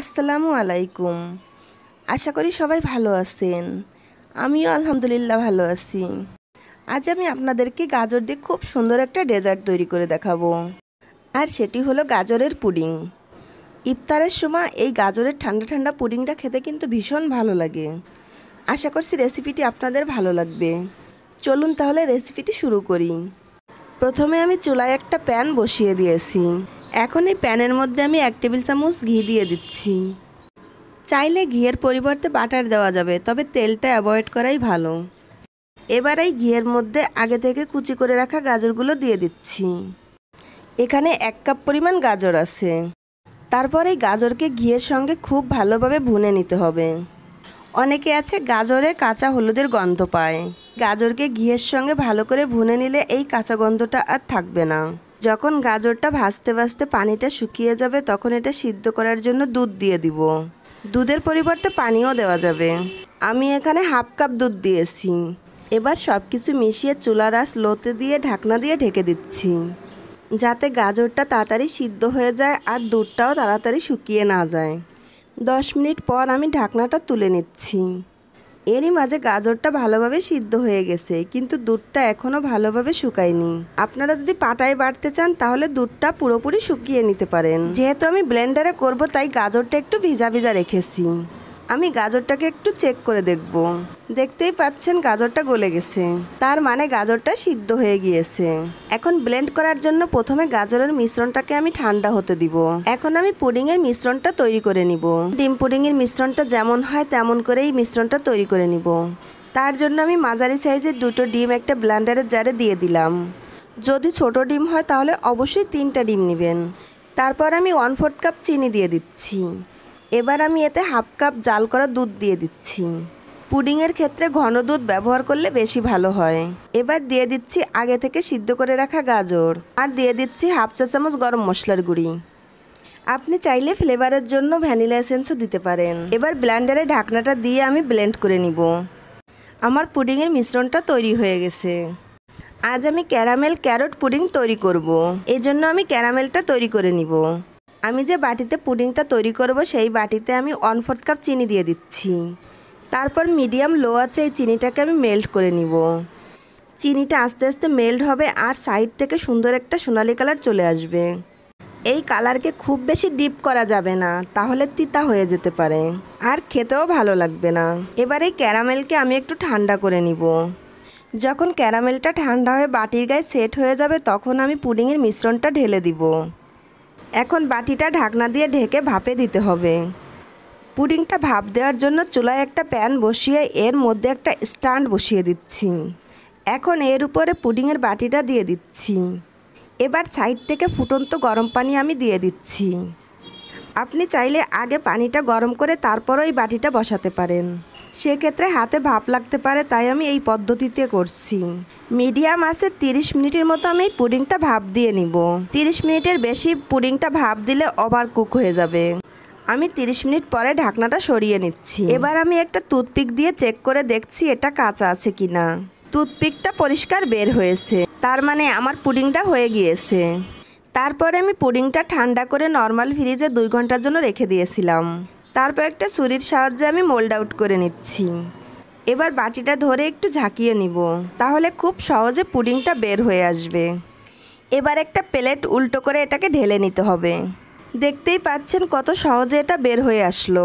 আসসালামু আলাইকুম আশা করি সবাই ভালো আছেন আমিও আলহামদুলিল্লাহ ভালো আছি আজ আমি আপনাদেরকে গাজর দিয়ে খুব সুন্দর একটা ডেজার্ট তৈরি করে দেখাবো আর সেটি হলো গাজরের পুডিং ইফতারের সময় এই গাজরের ঠান্ডা ঠান্ডা পুডিংটা খেতে কিন্তু ভীষণ ভালো লাগে আশা করছি রেসিপিটি আপনাদের ভালো লাগবে চলুন তাহলে রেসিপিটি শুরু করি প্রথমে আমি চুলায় একটা প্যান বসিয়ে দিয়েছি এখন এই প্যানের মধ্যে আমি এক টেবিল চামচ ঘি দিয়ে দিচ্ছি চাইলে ঘিয়ের পরিবর্তে বাটার দেওয়া যাবে তবে তেলটা অ্যাভয়েড করাই ভালো এবার এই ঘিয়ের মধ্যে আগে থেকে কুচি করে রাখা গাজরগুলো দিয়ে দিচ্ছি এখানে এক কাপ পরিমাণ গাজর আছে তারপর এই গাজরকে ঘিয়ের সঙ্গে খুব ভালোভাবে ভুনে নিতে হবে অনেকে আছে গাজরে কাঁচা হলুদের গন্ধ পায় গাজরকে ঘিয়ের সঙ্গে ভালো করে ভুনে নিলে এই কাঁচা গন্ধটা আর থাকবে না যখন গাজরটা ভাজতে ভাজতে পানিটা শুকিয়ে যাবে তখন এটা সিদ্ধ করার জন্য দুধ দিয়ে দিব দুধের পরিবর্তে পানিও দেওয়া যাবে আমি এখানে হাফ কাপ দুধ দিয়েছি এবার সব কিছু মিশিয়ে চুলার আস লোতে দিয়ে ঢাকনা দিয়ে ঢেকে দিচ্ছি যাতে গাজরটা তাড়াতাড়ি সিদ্ধ হয়ে যায় আর দুধটাও তাড়াতাড়ি শুকিয়ে না যায় দশ মিনিট পর আমি ঢাকনাটা তুলে নিচ্ছি এরই মাঝে গাজরটা ভালোভাবে সিদ্ধ হয়ে গেছে কিন্তু দুধটা এখনও ভালোভাবে শুকায়নি আপনারা যদি পাটায় বাড়তে চান তাহলে দুধটা পুরোপুরি শুকিয়ে নিতে পারেন যেহেতু আমি ব্লেন্ডারে করব তাই গাজরটা একটু ভিজা ভিজা রেখেছি আমি গাজরটাকে একটু চেক করে দেখব দেখতেই পাচ্ছেন গাজরটা গলে গেছে তার মানে গাজরটা সিদ্ধ হয়ে গিয়েছে এখন ব্লেন্ড করার জন্য প্রথমে গাজরের মিশ্রণটাকে আমি ঠান্ডা হতে দিব এখন আমি পুডিং এর মিশ্রণটা তৈরি করে নিব ডিম পুডিং এর মিশ্রণটা যেমন হয় তেমন করেই মিশ্রণটা তৈরি করে নিব তার জন্য আমি মাঝারি সাইজের দুটো ডিম একটা ব্লান্ডারের জারে দিয়ে দিলাম যদি ছোট ডিম হয় তাহলে অবশ্যই তিনটা ডিম নেবেন তারপর আমি ওয়ান ফোর্থ কাপ চিনি দিয়ে দিচ্ছি এবার আমি এতে হাফ কাপ জাল করা দুধ দিয়ে দিচ্ছি পুডিংয়ের ক্ষেত্রে ঘন দুধ ব্যবহার করলে বেশি ভালো হয় এবার দিয়ে দিচ্ছি আগে থেকে সিদ্ধ করে রাখা গাজর আর দিয়ে দিচ্ছি হাফ চা চামচ গরম মশলার গুঁড়ি আপনি চাইলে ফ্লেভারের জন্য ভ্যানিলা এসেন্সও দিতে পারেন এবার ব্লেন্ডারে ঢাকনাটা দিয়ে আমি ব্লেন্ড করে নিব আমার পুডিংয়ের মিশ্রণটা তৈরি হয়ে গেছে আজ আমি ক্যারামেল ক্যারট পুডিং তৈরি করব। এজন্য আমি ক্যারামেলটা তৈরি করে নিব আমি যে বাটিতে পুডিংটা তৈরি করব সেই বাটিতে আমি ওয়ান ফোর্থ কাপ চিনি দিয়ে দিচ্ছি তারপর মিডিয়াম লো আছে এই চিনিটাকে আমি মেল্ট করে নিব চিনিটা আস্তে আস্তে মেল্ট হবে আর সাইড থেকে সুন্দর একটা সোনালি কালার চলে আসবে এই কালারকে খুব বেশি ডিপ করা যাবে না তাহলে তিতা হয়ে যেতে পারে আর খেতেও ভালো লাগবে না এবার এই ক্যারামেলকে আমি একটু ঠান্ডা করে নিব যখন ক্যারামেলটা ঠান্ডা হয়ে বাটির গায়ে সেট হয়ে যাবে তখন আমি পুডিংয়ের মিশ্রণটা ঢেলে দিব এখন বাটিটা ঢাকনা দিয়ে ঢেকে ভাপে দিতে হবে পুডিংটা ভাপ দেওয়ার জন্য চুলায় একটা প্যান বসিয়ে এর মধ্যে একটা স্ট্যান্ড বসিয়ে দিচ্ছি এখন এর উপরে পুডিংয়ের বাটিটা দিয়ে দিচ্ছি এবার সাইড থেকে ফুটন্ত গরম পানি আমি দিয়ে দিচ্ছি আপনি চাইলে আগে পানিটা গরম করে তারপর ওই বাটিটা বসাতে পারেন সেক্ষেত্রে হাতে ভাপ লাগতে পারে তাই আমি এই পদ্ধতিতে করছি মিডিয়াম আছে 30 মিনিটের মতো আমি পুডিংটা ভাপ দিয়ে নিব 30 মিনিটের বেশি পুডিংটা ভাপ দিলে ওভার কুক হয়ে যাবে আমি 30 মিনিট পরে ঢাকনাটা সরিয়ে নিচ্ছি এবার আমি একটা টুথপিক দিয়ে চেক করে দেখছি এটা কাঁচা আছে কি না টুথপিকটা পরিষ্কার বের হয়েছে তার মানে আমার পুডিংটা হয়ে গিয়েছে তারপরে আমি পুডিংটা ঠান্ডা করে নর্মাল ফ্রিজে দুই ঘন্টার জন্য রেখে দিয়েছিলাম তারপর একটা ছুরির সাহায্যে আমি মোল্ড আউট করে নিচ্ছি এবার বাটিটা ধরে একটু ঝাঁকিয়ে নিব তাহলে খুব সহজে পুডিংটা বের হয়ে আসবে এবার একটা প্লেট উল্টো করে এটাকে ঢেলে নিতে হবে দেখতেই পাচ্ছেন কত সহজে এটা বের হয়ে আসলো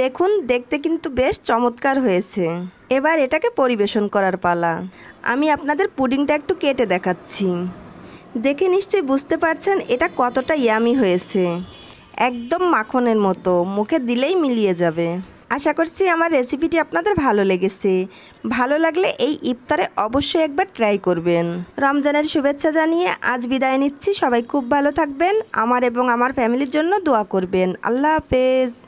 দেখুন দেখতে কিন্তু বেশ চমৎকার হয়েছে এবার এটাকে পরিবেশন করার পালা আমি আপনাদের পুডিংটা একটু কেটে দেখাচ্ছি দেখে নিশ্চয়ই বুঝতে পারছেন এটা কতটা ইয়ামি হয়েছে একদম মাখনের মতো মুখে দিলেই মিলিয়ে যাবে আশা করছি আমার রেসিপিটি আপনাদের ভালো লেগেছে ভালো লাগলে এই ইফতারে অবশ্যই একবার ট্রাই করবেন রমজানের শুভেচ্ছা জানিয়ে আজ বিদায় নিচ্ছি সবাই খুব ভালো থাকবেন আমার এবং আমার ফ্যামিলির জন্য দোয়া করবেন আল্লাহ হাফেজ